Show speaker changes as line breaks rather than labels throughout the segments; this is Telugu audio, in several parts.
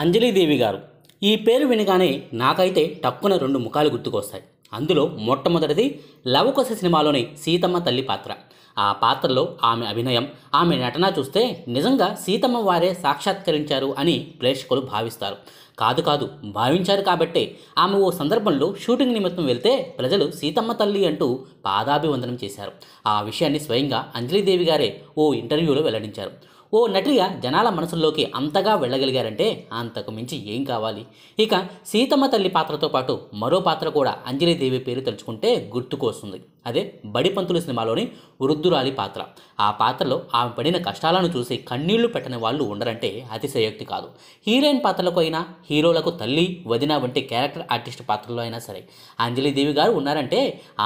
అంజలీదేవి గారు ఈ పేరు వినగానే నాకైతే టక్కున రెండు ముఖాలు గుర్తుకొస్తాయి అందులో మొట్టమొదటిది లవకుశ సినిమాలోని సీతమ్మ తల్లి పాత్ర ఆ పాత్రలో ఆమె అభినయం ఆమె నటన చూస్తే నిజంగా సీతమ్మ వారే సాక్షాత్కరించారు అని ప్రేక్షకులు భావిస్తారు కాదు కాదు భావించారు కాబట్టే ఆమె ఓ సందర్భంలో షూటింగ్ నిమిత్తం వెళ్తే ప్రజలు సీతమ్మ తల్లి అంటూ పాదాభివందనం చేశారు ఆ విషయాన్ని స్వయంగా అంజలిదేవి గారే ఓ ఇంటర్వ్యూలో వెల్లడించారు ఓ నటిగా జనాల మనసుల్లోకి అంతగా వెళ్ళగలిగారంటే అంతకు మించి ఏం కావాలి ఇక సీతమ్మ తల్లి పాత్రతో పాటు మరో పాత్ర కూడా అంజలిదేవి పేరు తలుచుకుంటే గుర్తుకొస్తుంది అదే బడిపంతులు సినిమాలోని వృద్ధురాలి పాత్ర ఆ పాత్రలో ఆమె పడిన కష్టాలను చూసి కన్నీళ్లు పెట్టని వాళ్ళు ఉండరంటే అతిశయోక్తి కాదు హీరోయిన్ పాత్రలకు అయినా హీరోలకు తల్లి వదిన వంటి క్యారెక్టర్ ఆర్టిస్ట్ పాత్రలో అయినా సరే అంజలిదేవి గారు ఉన్నారంటే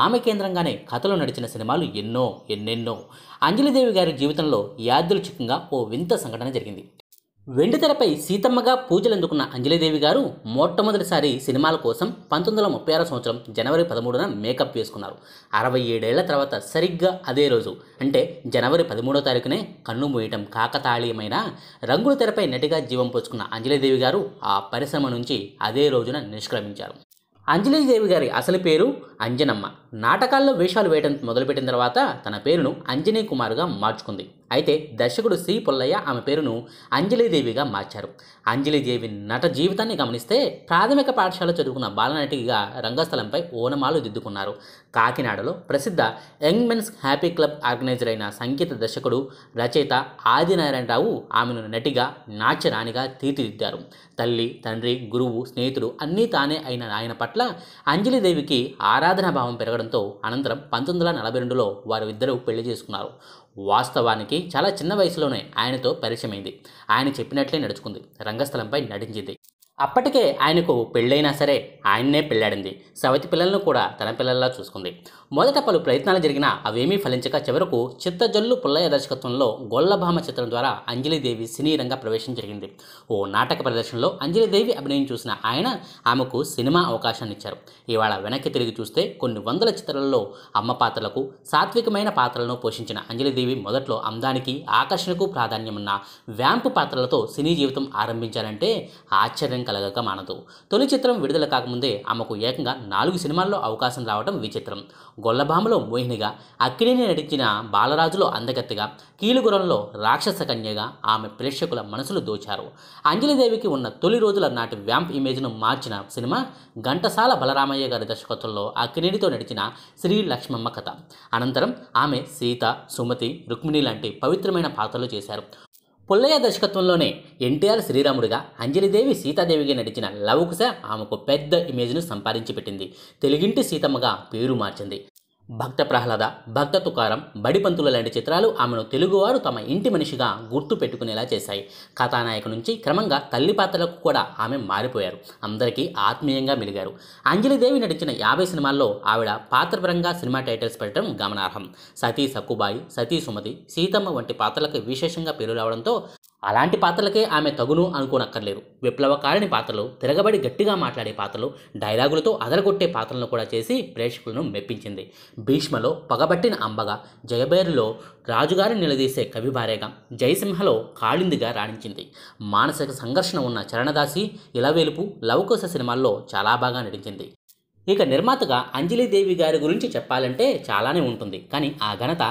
ఆమె కేంద్రంగానే కథలో నడిచిన సినిమాలు ఎన్నో ఎన్నెన్నో అంజలిదేవి గారి జీవితంలో యాదృచ్ఛికంగా ఓ వింత సంఘటన జరిగింది వెండితెరపై సీతమ్మగా పూజలందుకున్న అంజలిదేవి గారు మొట్టమొదటిసారి సినిమాల కోసం పంతొమ్మిది వందల ముప్పై ఆరో సంవత్సరం జనవరి పదమూడున మేకప్ వేసుకున్నారు అరవై ఏడేళ్ల తర్వాత సరిగ్గా అదే రోజు అంటే జనవరి పదమూడో తారీఖునే కన్ను మూయటం కాకతాళీయమైన రంగుల తెరపై నటిగా జీవం పోసుకున్న అంజలిదేవి గారు ఆ పరిశ్రమ నుంచి అదే రోజున నిష్క్రమించారు అంజలిదేవి గారి అసలు పేరు అంజనమ్మ నాటకాల్లో వేషాలు వేయడం మొదలుపెట్టిన తర్వాత తన పేరును అంజనీ కుమార్గా మార్చుకుంది అయితే దర్శకుడు సి పుల్లయ్య ఆమె పేరును అంజలిదేవిగా మార్చారు అంజలిదేవి నట జీవితాన్ని గమనిస్తే ప్రాథమిక పాఠశాల చదువుకున్న బాలనటిగా రంగస్థలంపై ఓనమాలు దిద్దుకున్నారు కాకినాడలో ప్రసిద్ధ young men's happy club organizer అయిన సంగీత దర్శకుడు రచయిత ఆదినారాయణరావు ఆమెను నటిగా నాట్యరాణిగా తీర్చిదిద్దారు తల్లి తండ్రి గురువు స్నేహితుడు అన్నీ తానే అయిన ఆయన పట్ల అంజలిదేవికి ఆరాధనా భావం పెరగడంతో అనంతరం పంతొమ్మిది వందల నలభై రెండులో వారు ఇద్దరు పెళ్లి చేసుకున్నారు వాస్తవానికి చాలా చిన్న వయసులోనే ఆయనతో పరిచయమైంది ఆయన చెప్పినట్లే నడుచుకుంది రంగస్థలంపై నటించింది అప్పటికే ఆయనకు పెళ్ళైనా సరే ఆయన్నే పెళ్ళాడింది సవతి పిల్లలను కూడా తన పిల్లల్లా చూసుకుంది మొదట పలు ప్రయత్నాలు జరిగినా అవేమీ ఫలించక చివరకు చిత్తజల్లు పుల్లయ్య దర్శకత్వంలో గొల్లభామ చిత్రం ద్వారా అంజలిదేవి సినీ రంగ ప్రవేశం జరిగింది ఓ నాటక ప్రదర్శనలో అంజలిదేవి అభినయం చూసిన ఆయన ఆమెకు సినిమా అవకాశాన్ని ఇచ్చారు ఇవాళ వెనక్కి తిరిగి చూస్తే కొన్ని వందల చిత్రాలలో అమ్మ పాత్రలకు సాత్వికమైన పాత్రలను పోషించిన అంజలిదేవి మొదట్లో అందానికి ఆకర్షణకు ప్రాధాన్యమున్న వ్యాంపు పాత్రలతో సినీ జీవితం ఆరంభించారంటే ఆశ్చర్యం కలగక మానదు తొలి చిత్రం విడుదల కాకముందే ఆమెకు ఏకంగా నాలుగు సినిమాల్లో అవకాశం రావడం విచిత్రం గొల్లభామలో మోహినిగా అక్కినేని నటించిన బాలరాజులో అందగత్తెగా కీలుగురంలో రాక్షస కన్యగా ఆమె ప్రేక్షకుల మనసులు దోచారు అంజలిదేవికి ఉన్న తొలి రోజుల నాటి వ్యాంప్ ఇమేజ్ను మార్చిన సినిమా ఘంటసాల బలరామయ్య గారి దర్శకత్వంలో అక్కినేనితో నడిచిన శ్రీ లక్ష్మమ్మ కథ అనంతరం ఆమె సీత సుమతి రుక్మిణి లాంటి పవిత్రమైన పాత్రలు చేశారు పుల్లయ్య దర్శకత్వంలోనే ఎన్టీఆర్ శ్రీరాముడిగా అంజలిదేవి సీతాదేవిగా నటించిన లవ్ కుశ ఆమెకు పెద్ద ఇమేజ్ను సంపాదించి పెట్టింది తెలుగింటి సీతమ్మగా పేరు మార్చింది భక్త ప్రహ్లాద భక్త తుకారం బడిపంతుల లాంటి చిత్రాలు ఆమెను తెలుగువారు తమ ఇంటి మనిషిగా గుర్తు పెట్టుకునేలా చేశాయి కథానాయకు నుంచి క్రమంగా తల్లి పాత్రలకు కూడా ఆమె మారిపోయారు అందరికీ ఆత్మీయంగా మెలిగారు అంజలిదేవి నటించిన యాభై సినిమాల్లో ఆవిడ పాత్రపరంగా సినిమా టైటిల్స్ పెట్టడం గమనార్హం సతీ సక్కుబాయి సతీ సుమతి సీతమ్మ వంటి పాత్రలకు విశేషంగా పేరు రావడంతో అలాంటి పాత్రలకే ఆమె తగును అనుకోనక్కర్లేదు విప్లవకారిని పాత్రలు తిరగబడి గట్టిగా మాట్లాడే పాత్రలు డైలాగులతో అదరగొట్టే పాత్రలను కూడా చేసి ప్రేక్షకులను మెప్పించింది భీష్మలో పగబట్టిన అంబగా జయబేరులో రాజుగారిని నిలదీసే కవి కవిభార్యగా జయసింహలో కాళిందిగా రాణించింది మానసిక సంఘర్షణ ఉన్న చరణదాసి ఇలవేలుపు లవకోశ సినిమాల్లో చాలా బాగా నటించింది ఇక నిర్మాతగా అంజలిదేవి గారి గురించి చెప్పాలంటే చాలానే ఉంటుంది కానీ ఆ ఘనత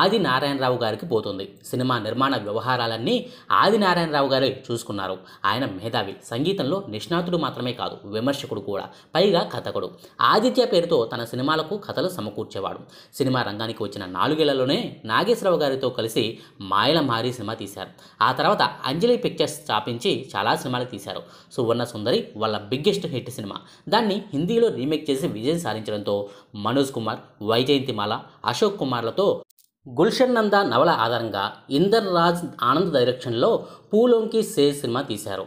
ఆది నారాయణరావు గారికి పోతుంది సినిమా నిర్మాణ వ్యవహారాలన్నీ ఆది నారాయణరావు గారే చూసుకున్నారు ఆయన మేధావి సంగీతంలో నిష్ణాతుడు మాత్రమే కాదు విమర్శకుడు కూడా పైగా కథకుడు ఆదిత్య పేరుతో తన సినిమాలకు కథలు సమకూర్చేవాడు సినిమా రంగానికి వచ్చిన నాలుగేళ్లలోనే నాగేశ్వరరావు గారితో కలిసి మాయల మారి సినిమా తీశారు ఆ తర్వాత అంజలి పిక్చర్స్ స్థాపించి చాలా సినిమాలు తీశారు సువర్ణ సుందరి వాళ్ళ బిగ్గెస్ట్ హిట్ సినిమా దాన్ని హిందీలో రీమేక్ చేసి విజయం సాధించడంతో మనోజ్ కుమార్ వైజయంతిమాల అశోక్ కుమార్లతో గుల్షన్ నంద నవల ఆధారంగా ఇందర్ రాజ్ ఆనంద్ డైరెక్షన్లో పూలోంకి సేజ్ సినిమా తీశారు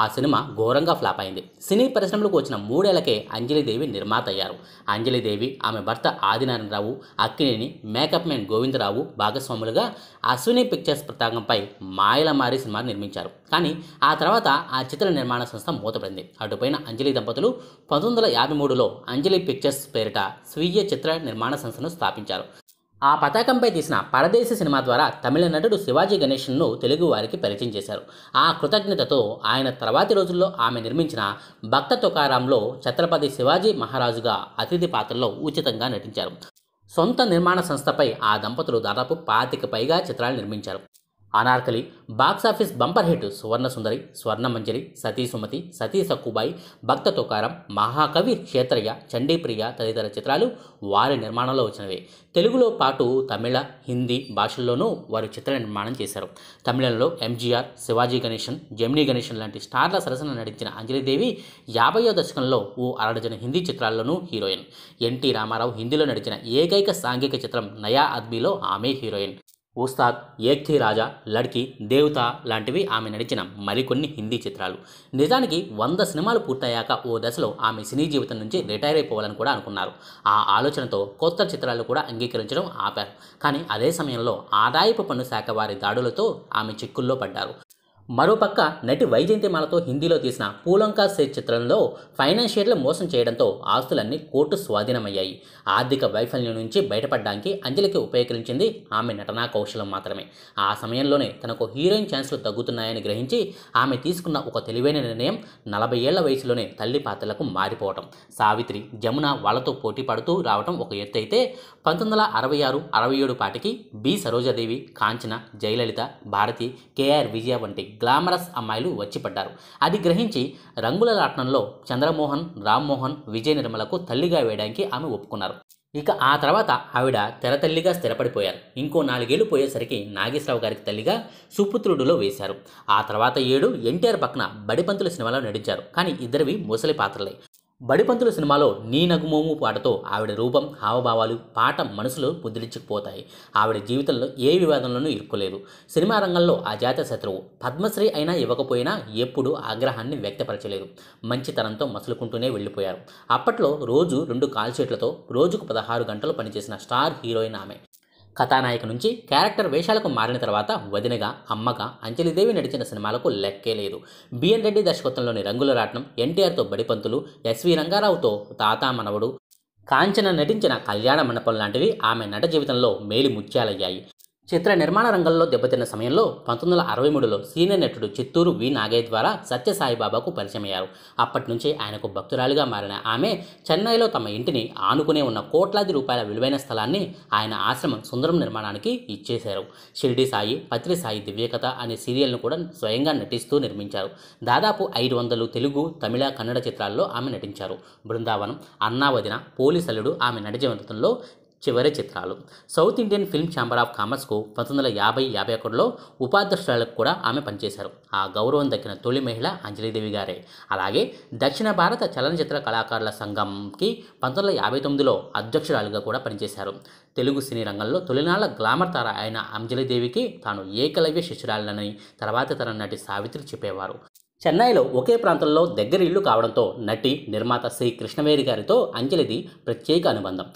ఆ సినిమా ఘోరంగా ఫ్లాప్ అయింది సినీ పరిశ్రమలకు వచ్చిన మూడేళ్లకే అంజలిదేవి నిర్మాత అయ్యారు అంజలిదేవి ఆమె భర్త ఆదినారాయణరావు అక్కినేని మేకప్ మ్యాన్ గోవిందరావు భాగస్వాములుగా అశ్విని పిక్చర్స్ పతాకంపై మాయల మారి సినిమా నిర్మించారు కానీ ఆ తర్వాత ఆ చిత్ర నిర్మాణ సంస్థ మూతపడింది అటుపైన అంజలి దంపతులు పంతొమ్మిది వందల యాభై మూడులో అంజలి పిక్చర్స్ పేరిట స్వీయ చిత్ర నిర్మాణ సంస్థను స్థాపించారు ఆ పతాకంపై తీసిన పరదేశ సినిమా ద్వారా తమిళ నటుడు శివాజీ గణేషన్ను తెలుగు వారికి పరిచయం చేశారు ఆ కృతజ్ఞతతో ఆయన తర్వాతి రోజుల్లో ఆమె నిర్మించిన భక్త తుకారాంలో ఛత్రపతి శివాజీ మహారాజుగా అతిథి పాత్రలో ఉచితంగా నటించారు సొంత నిర్మాణ సంస్థపై ఆ దంపతులు దాదాపు పాతిక పైగా చిత్రాలు నిర్మించారు Anarkali box office bumper hit Sundari Swarnamanjari Sati Sumati Sati Sakkubai Bhakta Tukaram Mahakavi Kshetrayya Chandipriya తదితర చిత్రాలు వారి నిర్మాణంలో వచ్చినవి తెలుగులో పాటు తమిళ హిందీ భాషల్లోనూ వారు చిత్ర నిర్మాణం చేశారు తమిళంలో ఎంజీఆర్ శివాజీ గణేషన్ జమినీ గణేషన్ లాంటి స్టార్ల సరసన నటించిన అంజలిదేవి యాభయో దశకంలో ఓ అరడజన హిందీ చిత్రాల్లోనూ హీరోయిన్ ఎన్టీ రామారావు హిందీలో నడిచిన ఏకైక సాంఘిక చిత్రం నయా అద్బీలో ఆమె హీరోయిన్ ఉస్తాద్ ఏక్థి రాజా లడ్కి దేవత లాంటివి ఆమె నడిచిన మరికొన్ని హిందీ చిత్రాలు నిజానికి వంద సినిమాలు పూర్తయ్యాక ఓ దశలో ఆమె సినీ జీవితం నుంచి రిటైర్ అయిపోవాలని కూడా అనుకున్నారు ఆ ఆలోచనతో కొత్త చిత్రాలు కూడా అంగీకరించడం ఆపారు కానీ అదే సమయంలో ఆదాయపు పన్ను శాఖ వారి దాడులతో ఆమె చిక్కుల్లో పడ్డారు మరోపక్క నటి వైజయంతిమాలతో హిందీలో తీసిన పూలంకా సేట్ చిత్రంలో ఫైనాన్షియర్లు మోసం చేయడంతో ఆస్తులన్నీ కోర్టు స్వాధీనమయ్యాయి ఆర్థిక వైఫల్యం నుంచి బయటపడడానికి అంజలికి ఉపయోగించింది ఆమె నటనా కౌశలం మాత్రమే ఆ సమయంలోనే తనకు హీరోయిన్ ఛాన్స్లు తగ్గుతున్నాయని గ్రహించి ఆమె తీసుకున్న ఒక తెలివైన నిర్ణయం నలభై ఏళ్ల వయసులోనే తల్లి పాత్రలకు మారిపోవటం సావిత్రి జమున వాళ్లతో పోటీ పడుతూ రావటం ఒక ఎత్తు అయితే పంతొమ్మిది వందల అరవై ఆరు అరవై ఏడు పాటికి బి సరోజాదేవి కాంచన జయలలిత భారతి కేఆర్ విజయ వంటి గ్లామరస్ అమ్మాయిలు వచ్చిపడ్డారు అది గ్రహించి రంగుల రాట్నంలో చంద్రమోహన్ రామ్మోహన్ విజయ నిర్మలకు తల్లిగా వేయడానికి ఆమె ఒప్పుకున్నారు ఇక ఆ తర్వాత ఆవిడ తెరతల్లిగా స్థిరపడిపోయారు ఇంకో నాలుగేళ్లు పోయేసరికి నాగేశ్వరరావు గారికి తల్లిగా సుపుత్రుడులో వేశారు ఆ తర్వాత ఏడు ఎన్టీఆర్ పక్కన బడిపంతుల సినిమాలో నటించారు కానీ ఇద్దరివి ముసలి పాత్రలే బడిపంతుల సినిమాలో నీ నగుమోము పాటతో ఆవిడ రూపం హావభావాలు పాట మనసులో పొదిలించుకుపోతాయి ఆవిడ జీవితంలో ఏ వివాదంలోనూ ఇరుక్కోలేదు సినిమా రంగంలో ఆ జాత శత్రువు పద్మశ్రీ అయినా ఇవ్వకపోయినా ఎప్పుడూ ఆగ్రహాన్ని వ్యక్తపరచలేదు మంచితనంతో మసులుకుంటూనే వెళ్ళిపోయారు అప్పట్లో రోజు రెండు కాల్షీట్లతో రోజుకు పదహారు గంటలు పనిచేసిన స్టార్ హీరోయిన్ ఆమె కథానాయక నుంచి క్యారెక్టర్ వేషాలకు మారిన తర్వాత వదినగా అమ్మగా అంజలిదేవి నడిచిన సినిమాలకు లెక్కే లేదు బిఎన్ రెడ్డి దర్శకత్వంలోని రంగుల రాట్నం ఎన్టీఆర్తో బడిపంతులు ఎస్వి రంగారావుతో తాత మనవడు కాంచన నటించిన కళ్యాణ మండపం లాంటివి ఆమె నట జీవితంలో మేలి ముత్యాలయ్యాయి చిత్ర నిర్మాణ రంగంలో దెబ్బతిన్న సమయంలో పంతొమ్మిది వందల అరవై మూడులో సీనియర్ నటుడు చిత్తూరు వి నాగయ్య ద్వారా సత్యసాయిబాబాకు పరిచయమయ్యారు అప్పటి నుంచి ఆయనకు భక్తురాలిగా మారిన ఆమె చెన్నైలో తమ ఇంటిని ఆనుకునే ఉన్న కోట్లాది రూపాయల విలువైన స్థలాన్ని ఆయన ఆశ్రమం సుందరం నిర్మాణానికి ఇచ్చేశారు షిరిడి సాయి పత్రి సాయి దివ్యకథ అనే సీరియల్ను కూడా స్వయంగా నటిస్తూ నిర్మించారు దాదాపు ఐదు వందలు తెలుగు తమిళ కన్నడ చిత్రాల్లో ఆమె నటించారు బృందావనం అన్నావదిన పోలీసలుడు ఆమె నటి జీవితంలో చివరి చిత్రాలు South Indian film chamber of కామర్స్కు పంతొమ్మిది వందల యాభై యాభై ఒకటిలో ఉపాధ్యక్షురాలకు కూడా ఆమె పనిచేశారు ఆ గౌరవం దక్కిన తొలి మహిళ అంజలిదేవి గారే అలాగే దక్షిణ భారత చలనచిత్ర కళాకారుల సంఘంకి పంతొమ్మిది వందల యాభై తొమ్మిదిలో అధ్యక్షురాలుగా కూడా పనిచేశారు తెలుగు సినీ రంగంలో తొలినాళ్ళ గ్లామర్ తార అయిన అంజలిదేవికి తాను ఏకలవ్య శిష్యురాలని తర్వాత తన నటి సావిత్రి చెప్పేవారు చెన్నైలో ఒకే ప్రాంతంలో దగ్గర ఇల్లు కావడంతో నటి నిర్మాత శ్రీ కృష్ణవేరి గారితో అంజలిది ప్రత్యేక అనుబంధం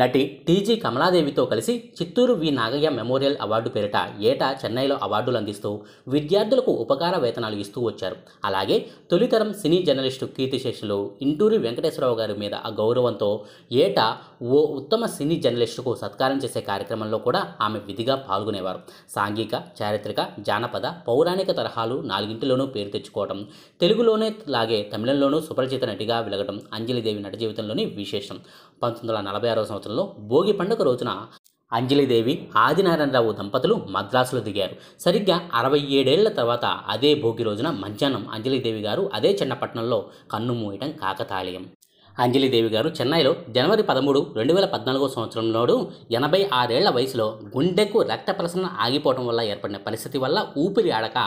నటి టీజీ కమలాదేవితో కలిసి Chittoor V Nagaiah memorial award పేరిట ఏటా చెన్నైలో అవార్డులు అందిస్తూ విద్యార్థులకు ఉపకార వేతనాలు ఇస్తూ వచ్చారు అలాగే తొలితరం సినీ జర్నలిస్టు కీర్తిశేషులు ఇంటూరి వెంకటేశ్వరరావు గారి మీద ఆ గౌరవంతో ఏటా ఓ ఉత్తమ సినీ జర్నలిస్టుకు సత్కారం చేసే కార్యక్రమంలో కూడా ఆమె విధిగా పాల్గొనేవారు సాంఘిక చారిత్రక జానపద పౌరాణిక తరహాలు నాలుగింటిలోనూ పేరు తెచ్చుకోవడం తెలుగులోనే లాగే తమిళంలోనూ సుపరిచిత నటిగా వెలగడం అంజలిదేవి నట జీవితంలోని విశేషం పంతొమ్మిది వందల నలభై ఆరో సంవత్సరంలో భోగి పండుగ రోజున అంజలిదేవి ఆదినారాయణరావు దంపతులు మద్రాసులో దిగారు సరిగ్గా అరవై ఏడేళ్ల తర్వాత అదే భోగి రోజున మధ్యాహ్నం అంజలిదేవి గారు అదే చిన్నపట్నంలో కన్ను మూయటం కాకతాళీయం అంజలిదేవి గారు చెన్నైలో జనవరి పదమూడు రెండు వేల పద్నాలుగో సంవత్సరంలోడు ఎనభై ఆరేళ్ల వయసులో గుండెకు రక్త ప్రసరణ ఆగిపోవడం వల్ల ఏర్పడిన పరిస్థితి వల్ల ఊపిరి ఆడక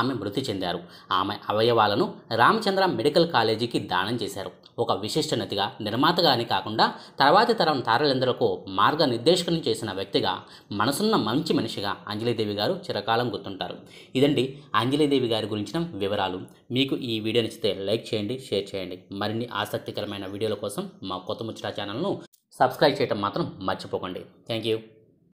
ఆమె మృతి చెందారు ఆమె అవయవాలను రామచంద్ర మెడికల్ కాలేజీకి దానం చేశారు ఒక విశిష్ట నతిగా నిర్మాతగా అని కాకుండా తర్వాతి తరం తారలందరకు మార్గనిర్దేశకం చేసిన వ్యక్తిగా మనసున్న మంచి మనిషిగా అంజలిదేవి గారు చిరకాలం గుర్తుంటారు ఇదండి అంజలిదేవి గారి గురించిన వివరాలు మీకు ఈ వీడియో నచ్చితే లైక్ చేయండి షేర్ చేయండి మరిన్ని ఆసక్తికరమైన వీడియోల కోసం మా కొత్త ముచ్చటా ఛానల్ను సబ్స్క్రైబ్ చేయడం మాత్రం మర్చిపోకండి థ్యాంక్ యూ